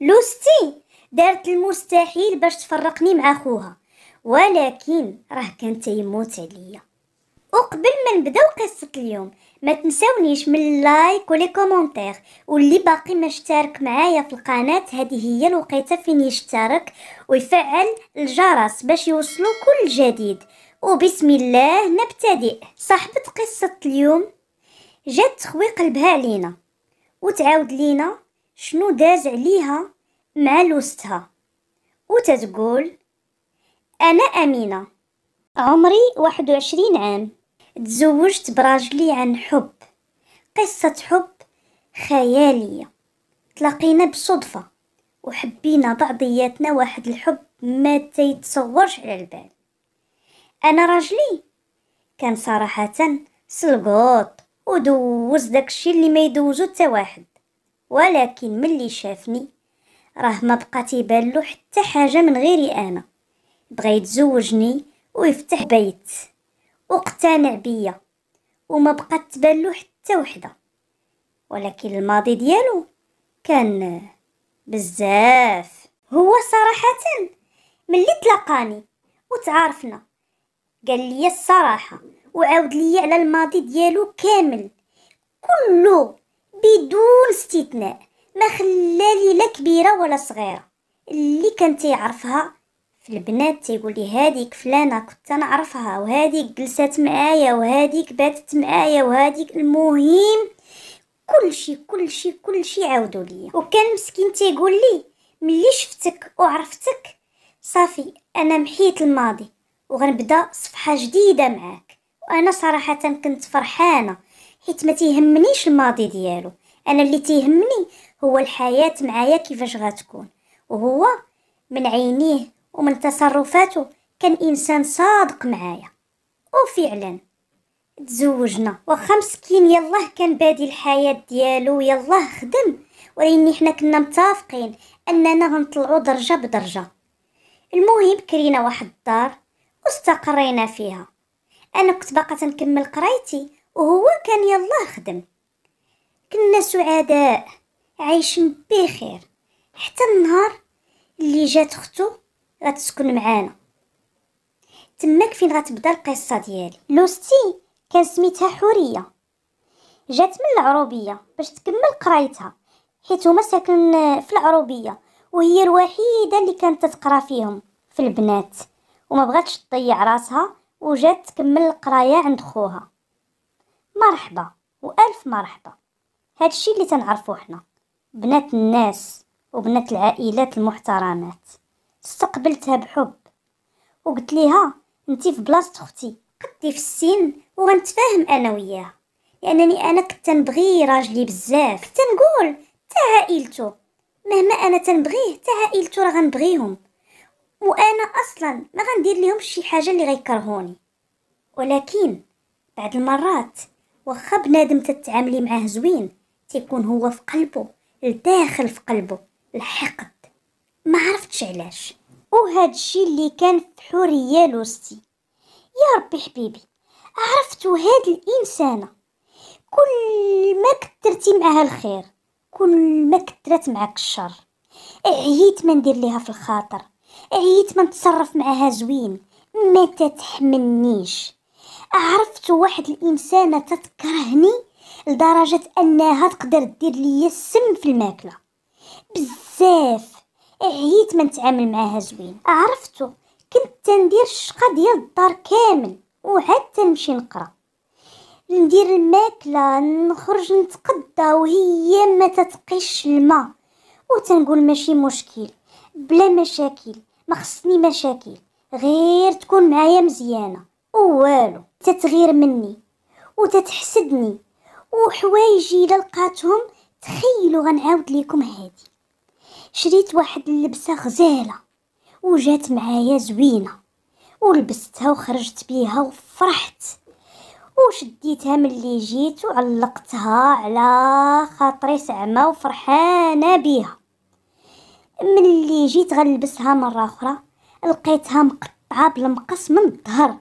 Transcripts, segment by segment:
لوستي دارت المستحيل باش تفرقني مع خوها ولكن راه كان تيموت عليا وقبل ما نبداو قصه اليوم ما تنساونيش من اللايك ولي كومونتير واللي باقي ما اشترك معايا في القناه هذه هي الوقيته فين يشترك ويفعل الجرس باش يوصلو كل جديد وبسم الله نبتدئ صاحبه قصه اليوم جات تخوي قلبها علينا وتعاود لينا شنو داز عليها مع لوستها وتتقول أنا أمينة عمري واحد وعشرين عام تزوجت براجلي عن حب قصة حب خيالية تلاقينا بصدفة وحبينا بعضياتنا واحد الحب ما تيتصورش على البال أنا راجلي كان صراحة سلقوط ودوز داكشي اللي ما يدوزو تا واحد ولكن ملي شافني راه ما بقى تيبان له حتى حاجه من غيري انا بغا يتزوجني ويفتح بيت واقتنع بيا وما بقى تبان له حتى وحده ولكن الماضي ديالو كان بزاف هو صراحه ملي تلاقاني وتعارفنا قال لي الصراحه وعاود لي على الماضي ديالو كامل كله بدون استثناء ما خلالي لي لا كبيره ولا صغيره اللي كان تيعرفها في البنات تيقول لي هذيك فلانه كنت نعرفها وهذيك جلست معايا وهذيك باتت معايا وهذيك المهم كلشي كلشي كلشي عاودوا لي وكان مسكين تيقول لي ملي شفتك وعرفتك صافي انا محيت الماضي وغنبدا صفحه جديده معاك وانا صراحه كنت فرحانه حيت ما تيهمنيش الماضي ديالو انا اللي تيهمني هو الحياه معايا كيفاش غتكون وهو من عينيه ومن تصرفاته كان انسان صادق معايا وفعلا تزوجنا واخا مسكين يلاه كان بادي الحياه ديالو يلاه خدم ولكن حنا كنا متفقين اننا غنطلعو درجه بدرجه المهم كرينا واحد الدار واستقرينا فيها انا كنت باقا تنكمل قرايتي وهو كان يلا خدم كنا سعداء عايشين بخير حتى النهار اللي جات اختو غتسكن معانا تماك فين غتبدا القصه ديالي لوستي كان سميتها حوريه جات من العروبيه باش تكمل قرايتها حيت هما ساكن في العروبيه وهي الوحيده اللي كانت تقرا فيهم في البنات وما بغاتش تضيع راسها وجات تكمل القرايه عند خوها مرحبا وألف مرحبا هادشي اللي تنعرفو حنا بنات الناس وبنات العائلات المحترمات استقبلتها بحب وقلت ليها انتي في بلاصه اختي قدي في السن وغنتفاهم انا وياها لانني انا كنت تنبغي راجلي بزاف كنت تا عائلته مهما انا تنبغيه تا عائلته راه غنبغيهم وانا اصلا ما غندير لهم شي حاجه اللي غيكرهوني ولكن بعد المرات واخا بنادم تتعاملي معاه زوين تيكون هو في قلبه الداخل في قلبه الحقد ما عرفتش علاش وهاد الشي اللي كان في حورية لوستي يا ربي حبيبي عرفت هاد الإنسانة كل ما كترتي معها الخير كل ما كترت معك الشر عييت ما ندير ليها في الخاطر عييت ما نتصرف معها زوين ما تتحملنيش عرفت واحد الانسانه تتكرهني لدرجه انها تقدر دير لي السم في الماكله بزاف عييت ما نتعامل معاها زوين عرفتو كنت تندير الشقه ديال الدار كامل وعاد تنمشي نقرا ندير الماكله نخرج نتقدى وهي ما تتقيش الماء وتنقول ماشي مشكل بلا مشاكل ما خصني مشاكل غير تكون معايا مزيانه والو تتغير مني وتتحسدني وحوايجي الا لقاتهم تخيلوا غنعاود لكم هادي شريت واحد اللبسه غزاله وجات معايا زوينه ولبستها وخرجت بيها وفرحت وشديتها ملي جيت وعلقتها على خاطري سعما وفرحانه بيها ملي جيت غنلبسها مره اخرى لقيتها مقطعه بالمقص من الظهر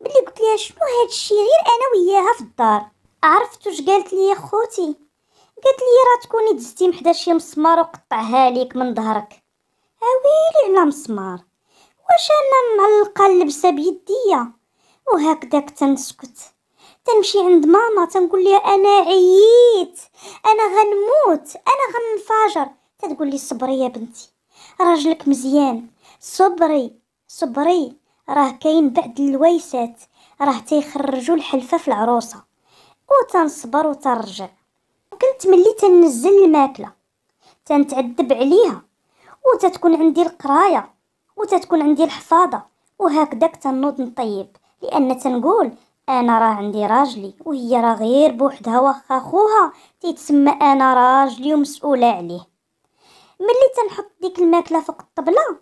ملي قلت ليها شنو هادشي غير انا وياها في الدار عرفت واش قالت لي خوتي قالت لي راه تكوني دزتي حدا شي مسمار وقطعها ليك من ظهرك اويلي على مسمار واش انا نلقى اللبسه بيديا وهكذاك تنسكت تنمشي عند ماما تنقول لها انا عييت انا غنموت انا غنفجر تتقول لي صبري يا بنتي راجلك مزيان صبري صبري راه كاين بعد الويسات راه تيخرجوا الحلفه في العروسه وتنصبر وترجع وكنت ملي تنزل الماكله تنتعذب عليها وتتكون عندي القرايه وتتكون عندي الحفاضه وهكذاك تنوض نطيب لان تنقول انا راه عندي راجلي وهي راه غير بوحدها واخا خوها تيتسمى انا راجلي ومسؤوله عليه ملي تنحط ديك الماكله فوق الطبله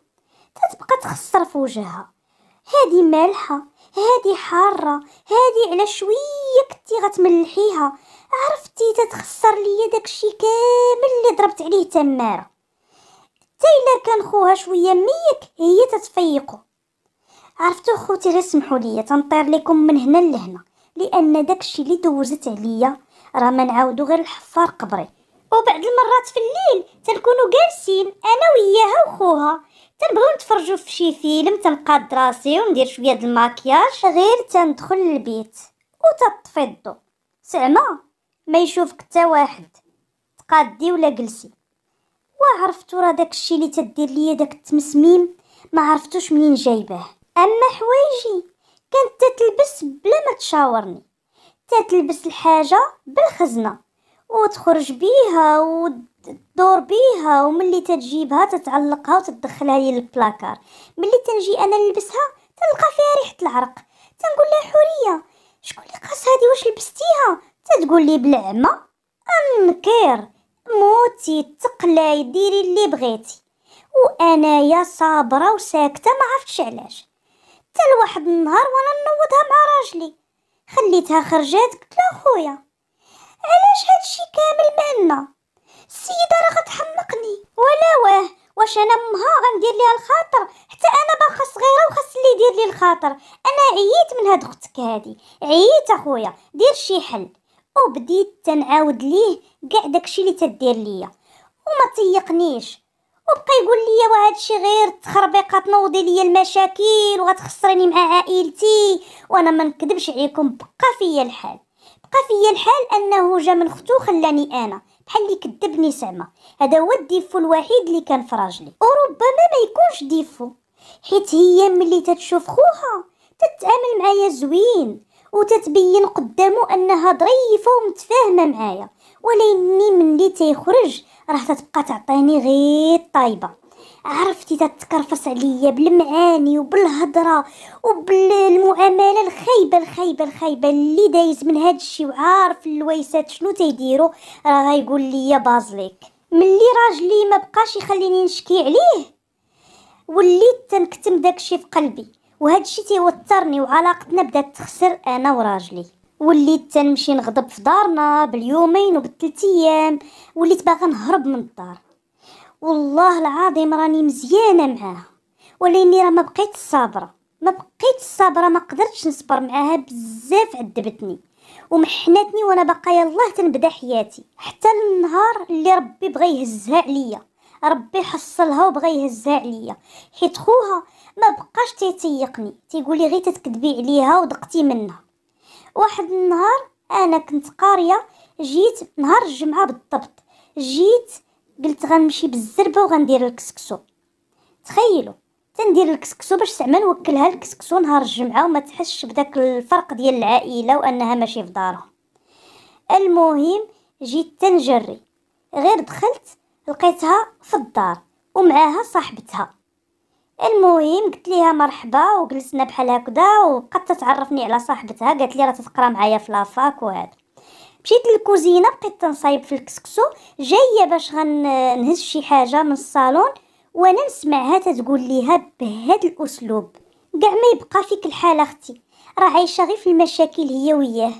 تتبقى تخسر في وجهها هادي مالحة هادي حارة هادي على شوية كنتي غتملحيها عرفتي تتخسر ليا داكشي كامل اللي ضربت عليه تمارة حتى الا كان خوها شويه ميك هي تتفيقو عرفتو خوتي غير سمحوا ليا تنطير لكم من هنا لهنا لان داكشي اللي دوزت عليا راه ما نعاودو غير الحفار قبري وبعد المرات في الليل تنكونوا جالسين انا وياها وخوها تنبغيو نتفرجوا في شي فيلم تنقاد راسي وندير شويه د الماكياج غير تندخل للبيت وتطفي الضو زعما ما يشوفك حتى واحد تقادي ولا جلسي وعرفتو راه داك الشيء اللي تدير ليا داك التمسميم ما عرفتوش منين جايباه اما حوايجي كانت تتلبس بلا ما تشاورني تتلبس الحاجه بالخزنه وتخرج بيها وتدور بيها وملي تجيبها تتعلقها وتدخلها لي للبلاكار ملي تنجي انا نلبسها تلقى فيها ريحه العرق تنقول لها حوريه شكون اللي قاص هادي واش لبستيها تتقول لي بالعمى انكير موتي تقلاي ديري اللي بغيتي يا صابره وساكته ما عرفتش علاش حتى لواحد النهار وانا نوضها مع راجلي خليتها خرجات قلت لها خويا علاش هادشي كامل مالنا السيده راه غتحمقني ولا واه واش انا امها غندير ليها الخاطر حتى انا باقا صغيره وخاص اللي يدير لي الخاطر انا عييت من هاد اختك هادي عييت اخويا دير شي حل وبديت تنعاود ليه كاع داكشي اللي تدير ليا وما تيقنيش وبقى يقول لي وهادشي غير تخربيقات نوضي ليا المشاكل وغتخسرني مع عائلتي وانا ما نكذبش عليكم بقى فيا الحال فيا الحال أنه جا من ختو خلاني أنا بحال اللي كذبني زعما هذا هو الديفو الوحيد اللي كان في راجلي وربما ما يكونش ديفو حيت هي ملي تتشوف خوها تتعامل معايا زوين وتتبين قدامو انها ظريفه ومتفاهمه معايا ولكني ملي تيخرج راه تتبقى تعطيني غير طايبه عرفتي تتكرفص عليا بالمعاني وبالهضره وبالمعامله الخايبه الخايبه الخايبه اللي دايز من هاد الشيء وعارف اللويسات شنو تيديروا راه غايقول لي بازليك ملي راجلي ما بقاش يخليني نشكي عليه وليت تنكتم داكشي في قلبي وهذا الشيء تيوترني وعلاقتنا بدات تخسر انا وراجلي وليت تنمشي نغضب في دارنا باليومين وبالثلاث ايام وليت باغا نهرب من الدار والله العظيم راني مزيانه معاها وليني راه ما بقيت صابره ما بقيت صابره ما قدرتش نصبر معاها بزاف عذبتني ومحنتني وانا باقا الله تنبدا حياتي حتى النهار اللي ربي بغى يهزها عليا ربي حصلها وبغى يهزها عليا حيت خوها ما بقاش تيتيقني تيقولي غير تتكذبي عليها ودقتي منها واحد النهار انا كنت قاريه جيت نهار الجمعه بالضبط جيت قلت غنمشي بالزربه وغندير الكسكسو تخيلوا تندير الكسكسو باش زعما نوكلها الكسكسو نهار الجمعه وما تحسش بداك الفرق ديال العائله وانها ماشي في دارهم المهم جيت تنجري غير دخلت لقيتها في الدار ومعاها صاحبتها المهم قلت ليها مرحبا وجلسنا بحال هكذا وبقات تتعرفني على صاحبتها قالت لي راه تقرا معايا في لافاك وهذا مشيت للكوزينه بقيت تنصايب في الكسكسو جايه باش غنهز شي حاجه من الصالون وانا نسمعها تتقول ليها بهذا الاسلوب كاع ما يبقى فيك الحال اختي راه عايشه غير في المشاكل هي وياه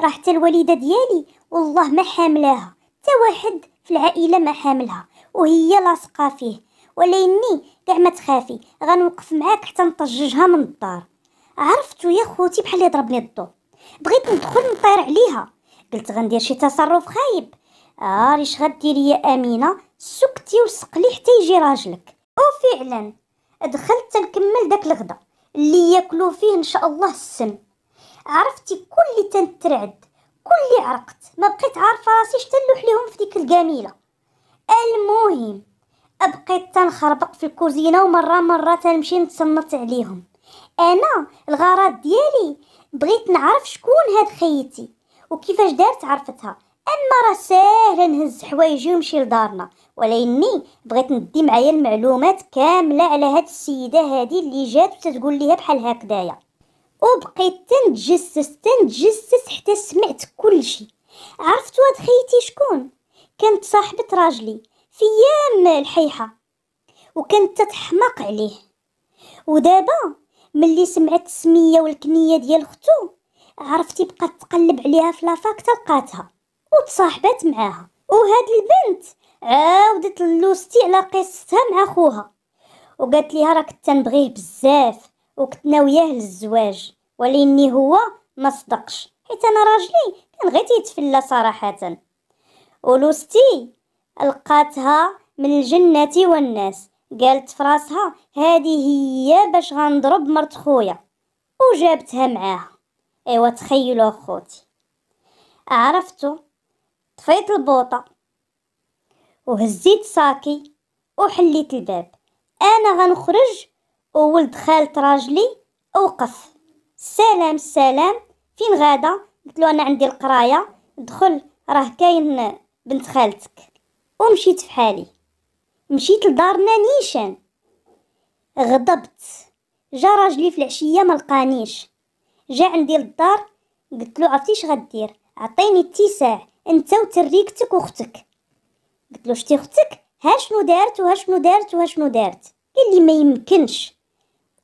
راه حتى الوالده ديالي والله ما حاملاها حتى واحد في العائله ما حاملها وهي لاصقه فيه وليني كاع ما تخافي غنوقف معاك حتى نطججها من الدار عرفتو يا خوتي بحال يضربني الضو بغيت ندخل نطير عليها قلت غندير شي تصرف خايب اه ريش يا امينه سكتي وسقلي حتى يجي راجلك وفعلا دخلت نكمل داك الغدا اللي ياكلو فيه ان شاء الله السم عرفتي كل تنترعد كل عرقت ما بقيت عارفه راسي شتلوح ليهم في ديك الجميله المهم بقيت تنخربق في الكوزينه ومره مره تنمشي نتصنت عليهم انا الغرض ديالي بغيت نعرف شكون هاد خيتي وكيفاش دارت عرفتها اما راه ساهله نهز حوايجي ونمشي لدارنا ولكني بغيت ندي معايا المعلومات كامله على هاد السيده هادي اللي جات وتتقول ليها بحال هكدايا وبقيت تنتجسس تنتجسس حتى سمعت كلشي عرفت هاد خيتي شكون كانت صاحبه راجلي في ايام الحيحه وكانت تتحماق عليه ودابا ملي سمعت السميه والكنيه ديال اختو عرفتي بقات تقلب عليها في لافاك تلقاتها وتصاحبت معاها وهاد البنت عاودت لوستي على قصتها مع خوها وقالت ليها راه كنت تنبغيه بزاف وكنت ناوياه للزواج ولكن هو ما صدقش حيت انا راجلي كان غير تيتفلى صراحه ولوستي لقاتها من الجنه والناس قالت فراسها هذه هي باش غنضرب مرت خويا وجابتها معاها ايوا تخيلوا اخوتي عرفتو طفيت البوطه وهزيت ساكي وحليت الباب انا غنخرج وولد خالة راجلي اوقف سلام سلام فين غادا قلت له انا عندي القرايه دخل راه كاين بنت خالتك ومشيت في حالي مشيت لدارنا نيشان غضبت جا راجلي في العشيه ما لقانيش جا عندي للدار قلت له عرفتي اش غدير عطيني اتساع انت وتريكتك واختك قلت له شتي اختك ها شنو دارت وها شنو دارت وها شنو دارت قال لي ما يمكنش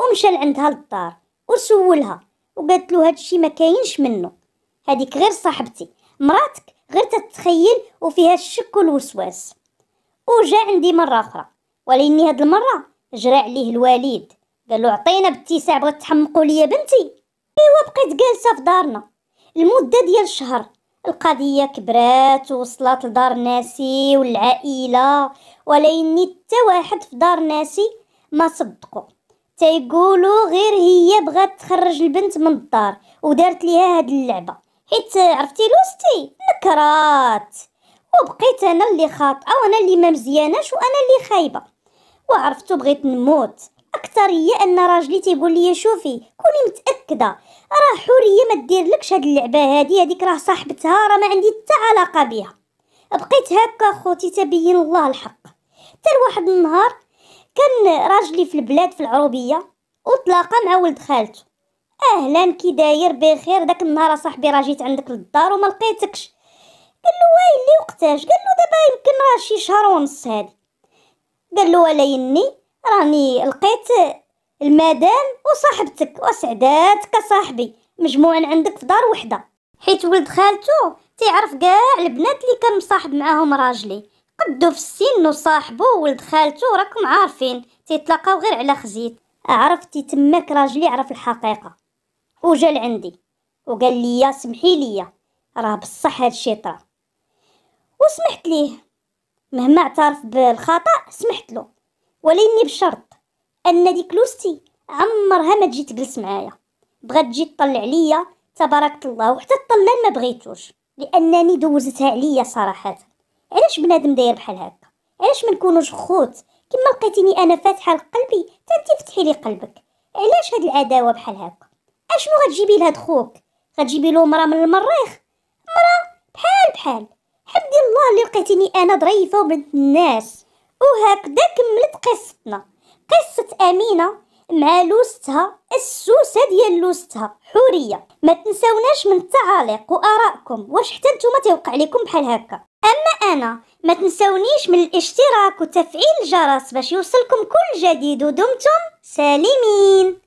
ومشى لعندها للدار وسولها وقالت له هادشي ما كاينش منه هذيك غير صاحبتي مراتك غير تتخيل وفيها الشك والوسواس وجا عندي مره اخرى ولكن هاد المره جرى عليه الوالد قال له عطينا باتساع بغات تحمقوا ليا بنتي ايوا بقيت جالسه في دارنا المده ديال الشهر القضيه كبرات ووصلت لدار ناسي والعائله ولكن حتى واحد في دار ناسي ما صدقوا تيقولوا غير هي بغات تخرج البنت من الدار ودارت ليها هاد اللعبه حيت عرفتي لوستي نكرات وبقيت انا اللي خاطئه وانا اللي ما مزياناش وانا اللي خايبه وعرفتو بغيت نموت اكثر هي ان راجلي تيقول لي شوفي كوني متاكده راه حوريه ما لكش هاد اللعبه هادي هذيك راه صاحبتها راه ما عندي حتى علاقه بها بقيت هكا خوتي تبين الله الحق حتى لواحد النهار كان راجلي في البلاد في العروبيه وتلاقى مع ولد خالته اهلا كي داير بخير داك النهار صاحبي راه جيت عندك للدار وما لقيتكش قال له وايلي وقتاش قال له دابا يمكن راه شي شهر ونص هادي قال له ولا يني راني لقيت المدام وصاحبتك وسعداتك صاحبي مجموعا عندك في دار وحده حيت ولد خالته تيعرف كاع البنات اللي كان مصاحب معاهم راجلي قدو في السن وصاحبو ولد خالته راكم عارفين تيتلاقاو غير على خزيت عرفتي تماك راجلي عرف الحقيقه وجا لعندي وقال لي سمحي لي راه بصح هادشي طرا وسمحت ليه مهما اعترف بالخطا سمحت له ولكني بشرط ان ديك لوستي عمرها ما تجي تجلس معايا بغات تجي تطلع ليا تبارك الله وحتى الطلال ما بغيتوش لانني دوزتها عليا صراحه علاش بنادم داير بحال هكا علاش ما نكونوش خوت كما لقيتيني انا فاتحه لقلبي انت فتحي لي قلبك علاش هاد العداوه بحال هكا اشنو غتجيبي لهاد خوك غتجيبي له مرا من المريخ مرا بحال بحال حمد الله اللي لقيتيني انا ضريفه وبنت الناس وهكذا كملت قصتنا قصة أمينة مع لوستها السوسة ديال لوستها حورية ما تنسوناش من التعاليق وآرائكم واش حتى نتوما تيوقع لكم بحال هكا أما أنا ما تنسونيش من الاشتراك وتفعيل الجرس باش يوصلكم كل جديد ودمتم سالمين